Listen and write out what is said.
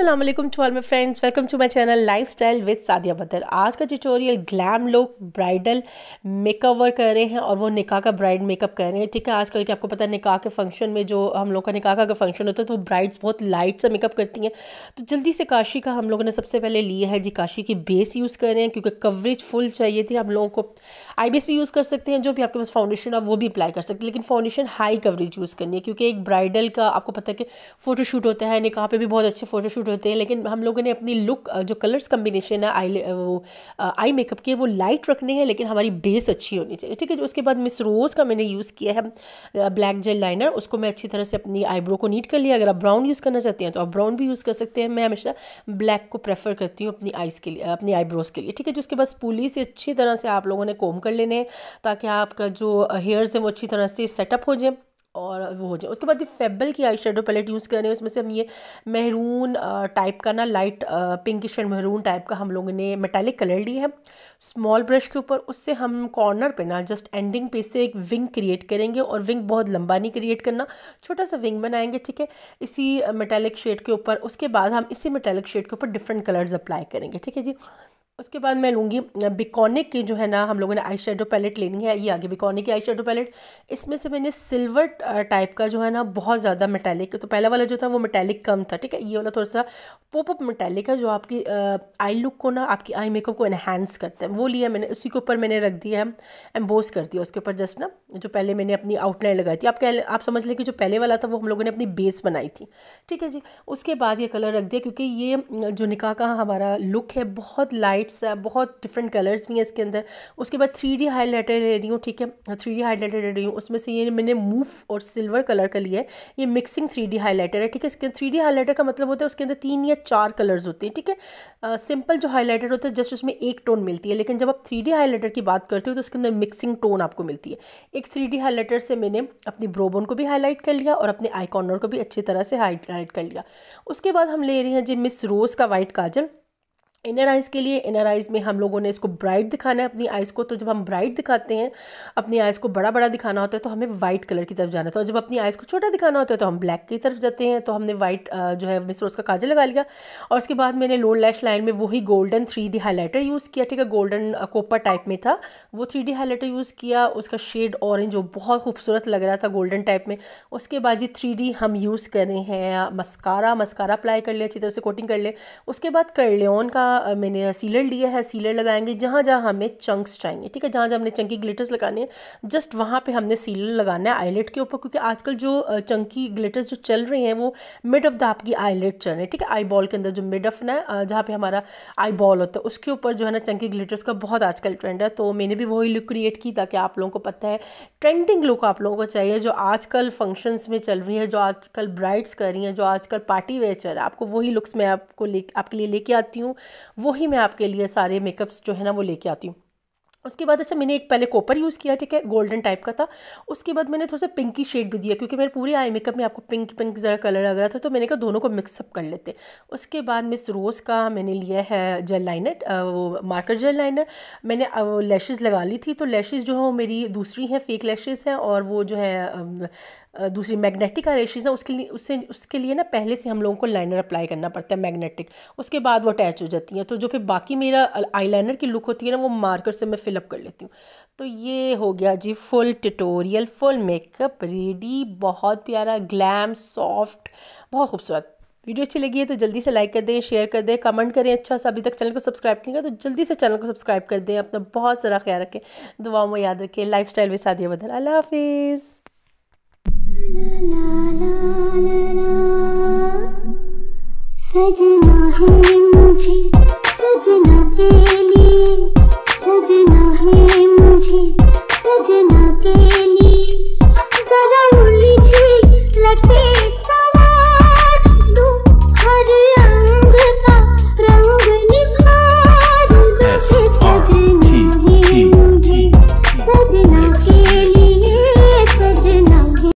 अल्लाम to all my friends welcome to my channel life style with Sadia Badar आज का tutorial glam look bridal makeover कर रहे हैं और वो निकाह का ब्राइड मेकअप कर रहे हैं ठीक है आजकल के आपको पता है निकाह के फंक्शन में जो हम लोग का निकाह का अगर फंक्शन होता है तो वो ब्राइड्स बहुत लाइट सा मेकअप करती हैं तो जल्दी से काशी का हम लोगों ने सबसे पहले लिया है जी काशी की बेस यूज़ कर रहे हैं क्योंकि कवरेज फुल चाहिए थी हम लोगों को आई बेस भी यूज़ कर सकते हैं जो भी आपके पास फाउंडेशन आप वो भी अप्लाई कर सकते हैं लेकिन फाउंडेशन हाई कवरेज यूज़ करनी है क्योंकि एक ब्राइडल का आपको पता है कि फ़ोटोशूट होता है निकाह पर भी बहुत अच्छे फ़ोटोशूट सूट होते हैं लेकिन हम लोगों ने अपनी लुक जो कलर्स कम्बिनेशन है आई वो आई मेकअप के वो लाइट रखने हैं लेकिन हमारी बेस अच्छी होनी चाहिए ठीक है जो उसके बाद मिस रोज़ का मैंने यूज़ किया है ब्लैक जेल लाइनर उसको मैं अच्छी तरह से अपनी आईब्रो को नीट कर लिया अगर आप ब्राउन यूज़ करना चाहते हैं तो आप ब्राउन भी यूज़ कर सकते हैं मैं हमेशा ब्लैक को प्रेफर करती हूँ अपनी आइज़ के लिए अपनी आईब्रोज़ के लिए ठीक है जो उसके बाद पुलिस से अच्छी तरह से आप लोगों ने कोम कर लेने हैं ताकि आपका जो हेयर्स हैं वो अच्छी तरह से सेटअप हो जाए और वो हो जाए उसके बाद जो फेबल की आई शेडो पैलेट यूज़ करें उसमें से हम ये महरून टाइप का ना light pinkish and maroon type का हम लोगों ने मेटेलिक कलर लिया है स्मॉल ब्रश के ऊपर उससे हम कॉर्नर पे ना जस्ट एंडिंग पे से एक विंग क्रिएट करेंगे और विंग बहुत लंबा नहीं क्रिएट करना छोटा सा विंग बनाएंगे ठीक है इसी मेटेलिक शेड के ऊपर उसके बाद हम इसी मेटेलिक शेड के ऊपर डिफरेंट कलर्स अप्लाई करेंगे ठीक है जी उसके बाद मैं लूँगी बिकॉनिक की जो है ना हम लोगों ने आई शेडो पैलेट लेनी है ये आगे बिकॉनिक की आई शेडो पैलेट इसमें से मैंने सिल्वर टाइप का जो है ना बहुत ज़्यादा मेटेलिक तो पहला वाला जो था वो मेटेलिक कम था ठीक है ये वाला थोड़ा सा पोप अप मेटेलिक है जो आपकी आई लुक को ना आपकी आई मेकअप को इन्हेंस करता है वो लिया मैंने उसी के ऊपर मैंने रख दिया है एम्बोस कर दिया उसके ऊपर जस्ट ना जो पहले मैंने अपनी आउटलाइन लगाई थी आप कह आप समझ लें कि जो पहले वाला था वो हम लोगों ने अपनी बेस बनाई थी ठीक है जी उसके बाद ये कलर रख दिया क्योंकि ये जो निकाह का हमारा लुक है बहुत लाइट है बहुत डिफरेंट कलर्स भी हैं इसके अंदर उसके बाद थ्री डी हाईलाइटर ले रही हूँ ठीक है थ्री डी हाईलाइटर ले रही हूँ उसमें से ये मैंने मूव और सिल्वर कलर का लिया है ये मिक्सिंग थ्री डी हाईलाइटर है ठीक है इसके थ्री डी हाईलाइटर का मतलब होता है उसके अंदर तीन या चार कलर्स होते हैं ठीक है सिंपल जो हाईलाइटर होता है जस्ट उसमें एक टोन मिलती है लेकिन जब आप थ्री डी हाईलाइटर की बात करते हो तो उसके अंदर मिक्सिंग टोन आपको मिलती है एक थ्री डी हाईलाइटर से मैंने अपनी ब्रोबोन को भी हाईलाइट कर लिया और अपने आई कॉर्नर को भी अच्छी तरह से हाईलाइट कर लिया उसके बाद हम ले रहे हैं जी मिस रोज़ का वाइट काजल इनर आइज़ के लिए इनर आइज़ में हम लोगों ने इसको ब्राइट दिखाना है अपनी आइज़ को तो जब हम ब्राइट दिखाते हैं अपनी आइज़ को बड़ा बड़ा दिखाना होता है तो हमें वाइट कलर की तरफ जाना था और जब अपनी आइज़ को छोटा दिखाना होता है तो हम ब्लैक की तरफ जाते हैं तो हमने वाइट जो है मिसरोज का काजल लगा लिया और उसके बाद मैंने लोअर लैश लाइन में वही golden three D highlighter use किया ठीक है गोल्डन कोपर टाइप में था वो थ्री डी हाईलाइटर यूज़ किया उसका शेड ऑरेंज वो बहुत खूबसूरत लग रहा था गोल्डन टाइप में उसके बाद जी थ्री डी हम यूज़ करें हैं मस्कारा मस्कारा अप्लाई कर लें अच्छी तरह से कोटिंग कर ले उसके बाद कर्लियन का का मैंने सीलर लिया है सीलर लगाएंगे जहाँ जहाँ हमें चंक्स चाहिए ठीक है जहाँ जहाँ हमने चंकी ग्लिटर्स लगाने हैं जस्ट वहाँ पे हमने सीलर लगाना है आईलेट के ऊपर क्योंकि आजकल जो चंकी ग्लिटर्स जो चल रहे हैं वो मिड ऑफ द आपकी आईलेट चल रहे हैं ठीक है आई बॉल के अंदर जो मिड ऑफ ना जहाँ पे हमारा आई बॉल होता है उसके ऊपर जो है ना चंकी ग्लिटर्स का बहुत आजकल ट्रेंड है तो मैंने भी वही लुक क्रिएट की ताकि आप लोगों को पता है ट्रेंडिंग लुक आप लोगों को चाहिए जो आजकल फंक्शंस में चल रही है जो आजकल ब्राइड्स कर रही हैं जो आजकल पार्टी वेयर चल रहा है आपको वही लुक्स मैं आपको ले आपके लिए लेके आती हूँ वही मैं आपके लिए सारे मेकअप्स जो है ना वो लेके आती हूँ उसके बाद अच्छा मैंने एक पहले कॉपर यूज़ किया ठीक है गोल्डन टाइप का था उसके बाद मैंने थोड़ा सा पिंक की शेड भी दिया क्योंकि मेरे पूरे आई मेकअप में आपको पिंक पिंक ज़रा कलर लग रहा था तो मैंने कहा दोनों को मिक्सअप कर लेते उसके बाद मिस रोज़ का मैंने लिया है जेल लाइनर वो मार्कर जेल लाइनर मैंने लैशेज़ लगा ली थी तो लैशेज़ जो है वो मेरी दूसरी हैं फेक लैशेज़ हैं और वो जो है दूसरी मैग्नेटिक लैशेज़ हैं उसके लिए उससे उसके लिए ना पहले से हम लोगों को लाइनर अप्लाई करना पड़ता है मैग्नेटिक उसके बाद वो अटैच हो जाती हैं तो जो फिर बाकी मेरा आई की लुक होती है ना वो मार्कर से मैं फिलअप कर लेती हूँ तो ये हो गया जी full tutorial full makeup ready बहुत प्यारा ग्लैम सॉफ्ट बहुत खूबसूरत वीडियो अच्छी लगी है तो जल्दी से लाइक कर दें शेयर कर दें कमेंट करें अच्छा सा अभी तक चैनल को सब्सक्राइब नहीं किया तो जल्दी से चैनल को सब्सक्राइब कर दें अपना बहुत सारा ख्याल रखें दुआओं में याद रखें लाइफ स्टाइल भी सादिया बदल अल्लाह हाफिज़ सजना के लिए जरा उलझी लटे